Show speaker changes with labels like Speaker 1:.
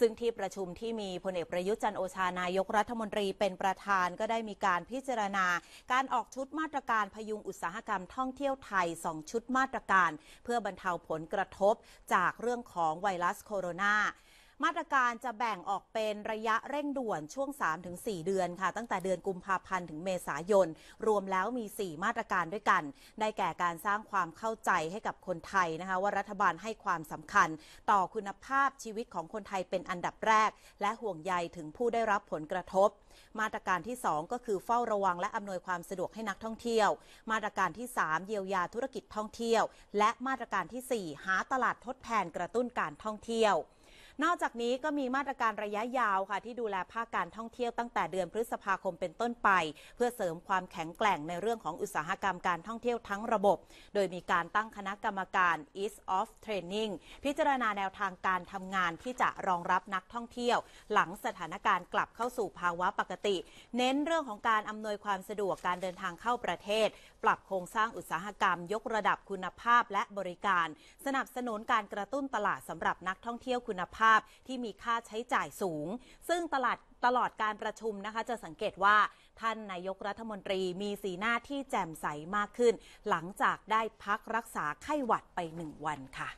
Speaker 1: ซึ่งที่ประชุมที่มีพลเอกประยุทธ์จันโอชา นายกรัฐมนตรีเป็นประธานก็ได้มีการพิจารณาการออกชุดมาตรการพยุงอุตสาหกรรมท่องเที่ยวไทย 2 ชุดมาตรการเพื่อบรรเทาผลกระทบจากเรื่องของไวรัสโคโรนามาตรการจะแบ่งออกเป็นระยะเร่งด่วนช่วง3-4เดือนค่ะ ตั้งแต่เดือนกุมภาพันธ์ถึงเมษายน รวมแล้วมี 4 มาตรการด้วยกัน ได้แก่การสร้างความเข้าใจให้กับคนไทยนะคะว่ารัฐบาลให้ความสำคัญ ต่อคุณภาพชีวิตของคนไทยเป็นอันดับแรก และห่วงใยถึงผู้ได้รับผลกระทบ มาตรการที่ 2 ก็คือเฝ้าระวังและอำนวยความสะดวกให้นักท่องเที่ยว มาตรการที่3เยียวยาธุรกิจท่องเที่ยว และมาตรการที่ 4 หาตลาดทดแทนกระตุ้นการท่องเที่ยวนอกจากนี้ก็มีมาตรการระยะยาวค่ะ ที่ดูแลภาคการท่องเที่ยวตั้งแต่เดือนพฤษภาคมเป็นต้นไป เพื่อเสริมความแข็งแกร่งในเรื่องของอุตสาหกรรมการท่องเที่ยวทั้งระบบ โดยมีการตั้งคณะกรรมการ Ease of Training พิจารณาแนวทางการทำงานที่จะรองรับนักท่องเที่ยว หลังสถานการณ์กลับเข้าสู่ภาวะปกติเน้นเรื่องของการอำนวยความสะดวกการเดินทางเข้าประเทศ ปรับโครงสร้างอุตสาหกรรมยกระดับคุณภาพและบริการ สนับสนุนการกระตุ้นตลาดสำหรับนักท่องเที่ยวคุณภาพาพที่มีค่าใช้จ่ายสูง ซึ่งตลาดตลอดการประชุมนะคะจะสังเกตว่า ท่านนายกรัฐมนตรีมีสีหน้าที่แจ่มใสมากขึ้น หลังจากได้พักรักษาไข้หวัดไปหนึ่งวันค่ะ